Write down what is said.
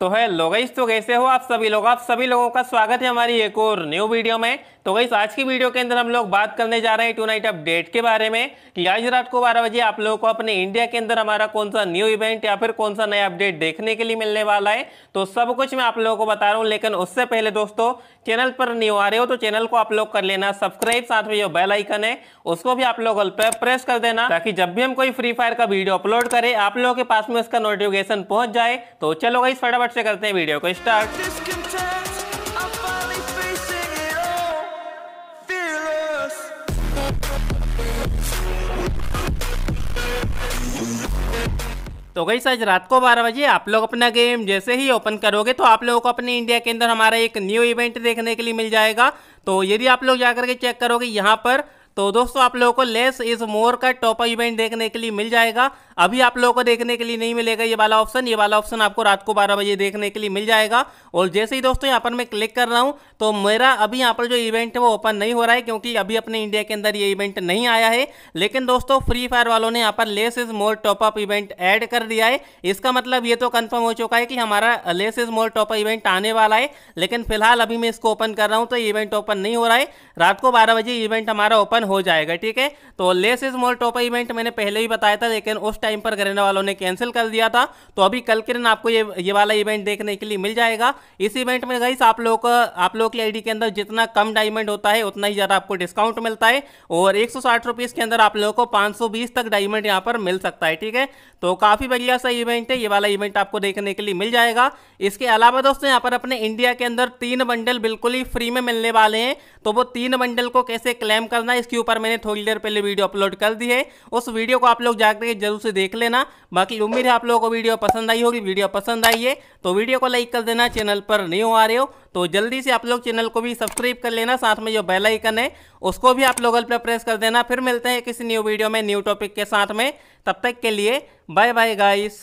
तो है लोगाइस तो कैसे हो आप सभी लोग आप सभी लोगों का स्वागत है हमारी एक और न्यू वीडियो में तो गई आज की वीडियो के अंदर हम लोग बात करने जा रहे हैं टू नाइट अपडेट के बारे में कि आज रात को बारह बजे आप लोगों को अपने इंडिया के अंदर हमारा कौन सा न्यू इवेंट या फिर कौन सा नया अपडेट देखने के लिए मिलने वाला है तो सब कुछ मैं आप लोगों को बता रहा हूँ लेकिन उससे पहले दोस्तों चैनल पर न्यू आ रहे हो तो चैनल को आप लोग कर लेना सब्सक्राइब साथ में जो बेल आइकन है उसको भी आप लोग प्रेस कर देना ताकि जब भी हम कोई फ्री फायर का वीडियो अपलोड करें आप लोगों के पास में उसका नोटिफिकेशन पहुंच जाए तो चलो गई फटाफट फटाफट से करते हैं वीडियो को स्टार्ट तो गई आज रात को बारह बजे आप लोग अपना गेम जैसे ही ओपन करोगे तो आप लोगों को अपने इंडिया के अंदर हमारा एक न्यू इवेंट देखने के लिए मिल जाएगा तो यदि आप लोग जाकर के चेक करोगे यहाँ पर तो दोस्तों आप लोगों को लेस इज मोर का टॉप इवेंट देखने के लिए मिल जाएगा अभी आप लोगों को देखने के लिए नहीं मिलेगा ये वाला ऑप्शन ये वाला ऑप्शन आपको रात को बारह बजे देखने के लिए मिल जाएगा और जैसे ही दोस्तों यहाँ पर मैं क्लिक कर रहा हूँ तो मेरा अभी यहाँ पर जो इवेंट है वो ओपन नहीं हो रहा है क्योंकि अभी अपने इंडिया के अंदर ये इवेंट नहीं आया है लेकिन दोस्तों फ्री फायर वालों ने यहाँ पर less is more top up event add कर दिया है इसका मतलब ये तो कन्फर्म हो चुका है कि हमारा less is more top up event आने वाला है लेकिन फिलहाल अभी मैं इसको ओपन कर रहा हूँ तो इवेंट ओपन नहीं हो रहा है रात को बारह बजे इवेंट हमारा ओपन ओपन हो जाएगा ठीक है तो लेस इज मोर टोपा इवेंट मैंने पहले ही बताया था लेकिन उस टाइम पर करेना वालों ने कैंसिल कर दिया था तो अभी कल के दिन आपको ये ये वाला इवेंट देखने के लिए मिल जाएगा इस इवेंट में गई आप लोग आप लोग की आई के अंदर जितना कम डायमंड होता है उतना ही ज़्यादा आपको डिस्काउंट मिलता है और एक सौ के अंदर आप लोगों को पाँच तक डायमंड यहाँ पर मिल सकता है ठीक है तो काफ़ी बढ़िया सा इवेंट है ये वाला इवेंट आपको देखने के लिए मिल जाएगा इसके अलावा दोस्तों यहाँ पर अपने इंडिया के अंदर तीन बंडल बिल्कुल ही फ्री में मिलने वाले हैं तो वो तीन बंडल को कैसे क्लेम करना है इसके ऊपर मैंने थोड़ी देर पहले वीडियो अपलोड कर दी है उस वीडियो को आप लोग जाकर जरूर से देख लेना बाकी उम्मीद है आप लोगों को वीडियो पसंद आई होगी वीडियो पसंद आई है तो वीडियो को लाइक कर देना चैनल पर नहीं हो आ रहे हो तो जल्दी से आप लोग चैनल को भी सब्सक्राइब कर लेना साथ में जो बेल आइकन है उसको भी आप लोग पर प्रेस कर देना फिर मिलते हैं किसी न्यू वीडियो में न्यू टॉपिक के साथ में तब तक के लिए बाय बाय गाइस